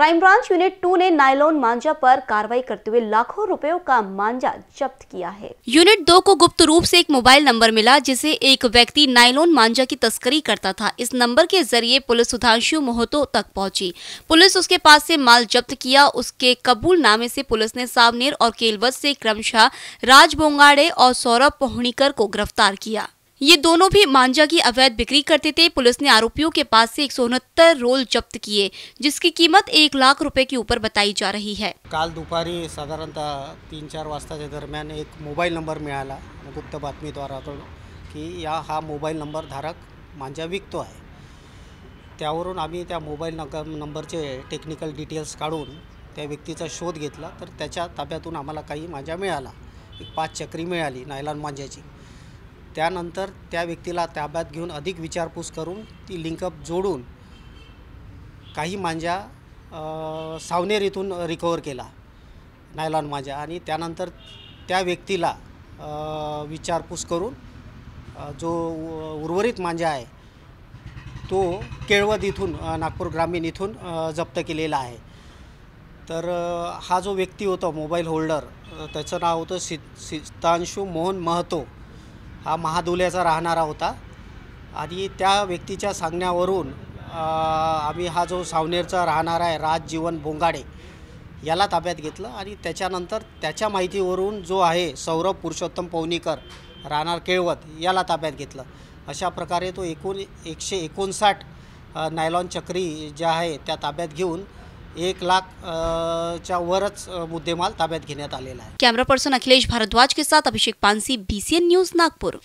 crime branch unit two ने nylon मांझा पर कार्रवाई करते हुए लाखों रुपयों का मांझा जब्त किया है यूनिट दो को गुप्त रूप से एक मोबाइल नंबर मिला जिसे एक व्यक्ति नायलोन मांझा की तस्करी करता था इस नंबर के जरिए पुलिस सुधांशु मोहतो तक पहुंची पुलिस उसके पास से माल जब्त किया उसके कबूल नामे ऐसी पुलिस ने सावनेर और केलवत ऐसी क्रमशः राज बोंगाड़े और सौरभ पोहणीकर को गिरफ्तार किया ये दोनों भी मांजा की अवैध बिक्री करते थे पुलिस ने आरोपियों के पास से एक रोल जब्त किए जिसकी कीमत एक लाख रुपए के ऊपर बताई जा रही है काल दुपारी साधारण तीन चार वाजता दरमियान एक मोबाइल नंबर मिला गुप्त बातमीद्वाराकडून की या हा मोबाइल नंबर धारक मांजा विकतो है त्यावरून आम्मी मोबाइल नंबर नक नंबरचे टेक्निकल डिटेल्स काढून व्यक्ति का शोध घर तर आम ताब्यातून आम्हाला मांजा मिळाला एक पांच चक्री नायलान नायलॉन की त्यानंतर त्या व्यक्तीला ताब्यात घेऊन अधिक विचारपूस करून ती लिंकअप जोडून काही मांजा सावनेर इथून रिकवर केला नायलॉन मांजा आणि त्यानंतर त्या व्यक्तीला विचारपूस करून जो उर्वरित मांजा आहे तो केळवद इथून नागपूर ग्रामीण इथून जप्त केलेला आहे तर हा जो व्यक्ती होता मोबाईल होल्डर त्याचं नाव होतं सि सितांशू मोहन महतो हा महादुल्याचा राहणारा होता आणि त्या व्यक्तीच्या सांगण्यावरून आम्ही हा जो सावनेरचा राहणारा आहे राजजीवन बोंगाडे याला ताब्यात घेतलं आणि त्याच्यानंतर त्याच्या माहितीवरून जो आहे सौरभ पुरुषोत्तम पवनीकर राहणार केळवत याला ताब्यात घेतलं अशा प्रकारे तो एकूण एकशे एकोणसाठ नायलॉन चक्री ज्या आहे त्या ताब्यात घेऊन एक लाख च्या वरच मुद्देमाल ताब्यात घेण्यात आलेला आहे कॅमेरा पर्सन अखिलेश भारद्वाज के साथ अभिषेक पानसी बीसीएन न्यूज नागपुर